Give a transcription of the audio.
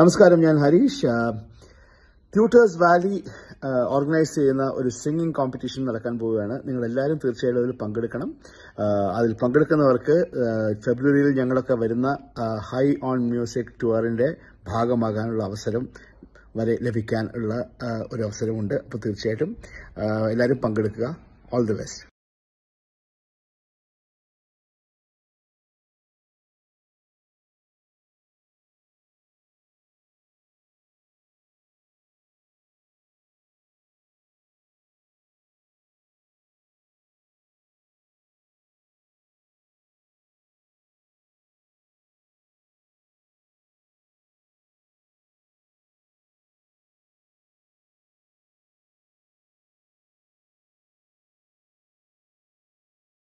നമസ്കാരം ഞാൻ Harish tutors Valley organise ചെയ്യുന്ന ഒരു സിംഗിങ് കോമ്പറ്റീഷൻ നടക്കാൻ പോവുകയാണ് നിങ്ങൾ എല്ലാവരും തീർച്ചയായിട്ടും അതിൽ പങ്കെടുക്കണം അതിൽ പങ്കെടുക്കുന്നവർക്ക് ഫെബ്രുവരിയിൽ ഞങ്ങളൊക്കെ വരുന്ന ഹൈ ഓൺ മ്യൂസിക് ടൂറിൻ്റെ ഭാഗമാകാനുള്ള അവസരം വരെ ലഭിക്കാൻ ഉള്ള ഒരു അവസരമുണ്ട് അപ്പോൾ തീർച്ചയായിട്ടും എല്ലാവരും പങ്കെടുക്കുക ഓൾ ദി ബെസ്റ്റ്